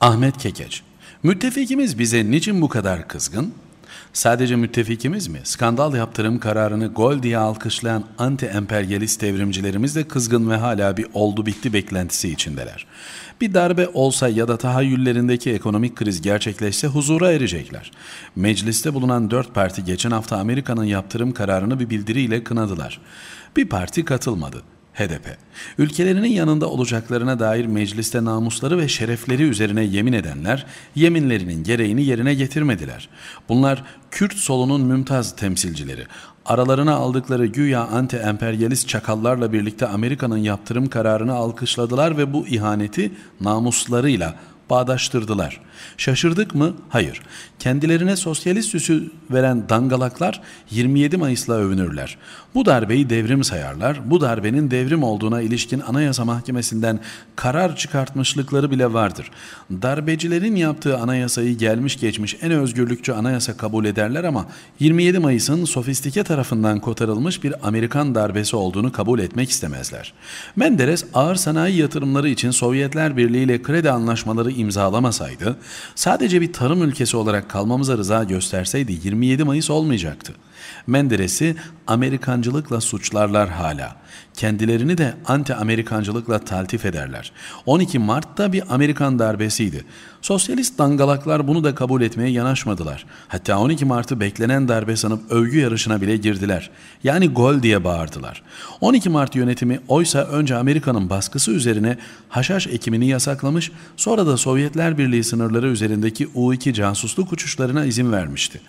Ahmet Kekeç, müttefikimiz bize niçin bu kadar kızgın? Sadece müttefikimiz mi? Skandal yaptırım kararını gol diye alkışlayan anti-emperyalist devrimcilerimiz de kızgın ve hala bir oldu bitti beklentisi içindeler. Bir darbe olsa ya da tahayyüllerindeki ekonomik kriz gerçekleşse huzura erecekler. Mecliste bulunan dört parti geçen hafta Amerika'nın yaptırım kararını bir bildiriyle kınadılar. Bir parti katılmadı. HDP, ülkelerinin yanında olacaklarına dair mecliste namusları ve şerefleri üzerine yemin edenler, yeminlerinin gereğini yerine getirmediler. Bunlar Kürt solunun mümtaz temsilcileri, aralarına aldıkları güya anti-emperyalist çakallarla birlikte Amerika'nın yaptırım kararını alkışladılar ve bu ihaneti namuslarıyla, bağdaştırdılar. Şaşırdık mı? Hayır. Kendilerine sosyalist süsü veren dangalaklar 27 Mayıs'la övünürler. Bu darbeyi devrim sayarlar. Bu darbenin devrim olduğuna ilişkin Anayasa Mahkemesi'nden karar çıkartmışlıkları bile vardır. Darbecilerin yaptığı anayasayı gelmiş geçmiş en özgürlükçü anayasa kabul ederler ama 27 Mayıs'ın sofistike tarafından kotarılmış bir Amerikan darbesi olduğunu kabul etmek istemezler. Menderes ağır sanayi yatırımları için Sovyetler Birliği ile kredi anlaşmaları imzalamasaydı, sadece bir tarım ülkesi olarak kalmamıza rıza gösterseydi 27 Mayıs olmayacaktı. Menderes'i Amerikancılıkla suçlarlar hala. Kendilerini de anti-Amerikancılıkla taltif ederler. 12 Mart'ta bir Amerikan darbesiydi. Sosyalist dangalaklar bunu da kabul etmeye yanaşmadılar. Hatta 12 Mart'ı beklenen darbe sanıp övgü yarışına bile girdiler. Yani gol diye bağırdılar. 12 Mart yönetimi oysa önce Amerika'nın baskısı üzerine haşhaş ekimini yasaklamış, sonra da Sovyetler Birliği sınırları üzerindeki U-2 casusluk uçuşlarına izin vermişti.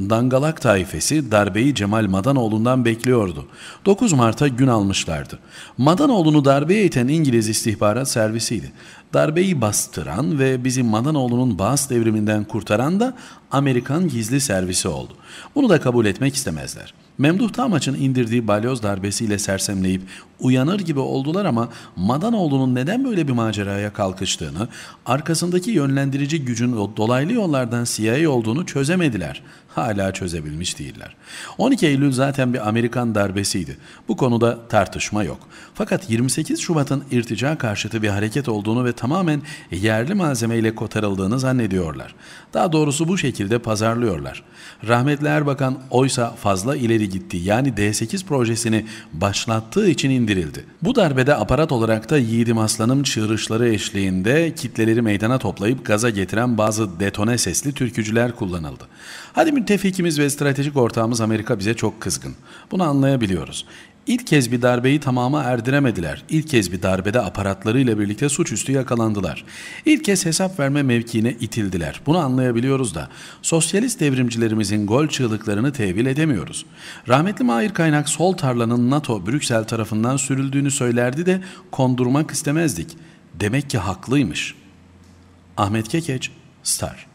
Dangalak taifesi darbeyi Cemal Madanoğlu'ndan bekliyordu. 9 Mart'a gün almışlardı. Madanoğlu'nu darbeye iten İngiliz istihbarat servisiydi. Darbeyi bastıran ve bizi Madanoğlu'nun Bağız devriminden kurtaran da Amerikan gizli servisi oldu. Bunu da kabul etmek istemezler. Memduh Tamaç'ın indirdiği balyoz darbesiyle sersemleyip uyanır gibi oldular ama Madanoğlu'nun neden böyle bir maceraya kalkıştığını, arkasındaki yönlendirici gücün dolaylı yollardan CIA olduğunu çözemediler. Hala çözebilmiş değiller. 12 Eylül zaten bir Amerikan darbesiydi. Bu konuda tartışma yok. Fakat 28 Şubat'ın irtica karşıtı bir hareket olduğunu ve tamamen yerli malzemeyle kotarıldığını zannediyorlar. Daha doğrusu bu şekilde pazarlıyorlar. Rahmetli Erbakan oysa fazla ileri gitti. Yani D8 projesini başlattığı için indirildi. Bu darbede aparat olarak da Yiğidim Aslan'ın çığırışları eşliğinde kitleleri meydana toplayıp gaza getiren bazı detone sesli türkücüler kullanıldı. Hadi müttefikimiz ve stratejik ortağımız Amerika bize çok kızgın. Bunu anlayabiliyoruz. İlk kez bir darbeyi tamama erdiremediler. İlk kez bir darbede aparatlarıyla birlikte suçüstü yakalandılar. İlk kez hesap verme mevkiine itildiler. Bunu anlayabiliyoruz da sosyalist devrimcilerimizin gol çığlıklarını tevil edemiyoruz. Rahmetli Mahir Kaynak sol tarlanın NATO Brüksel tarafından sürüldüğünü söylerdi de kondurmak istemezdik. Demek ki haklıymış. Ahmet Kekeç, Star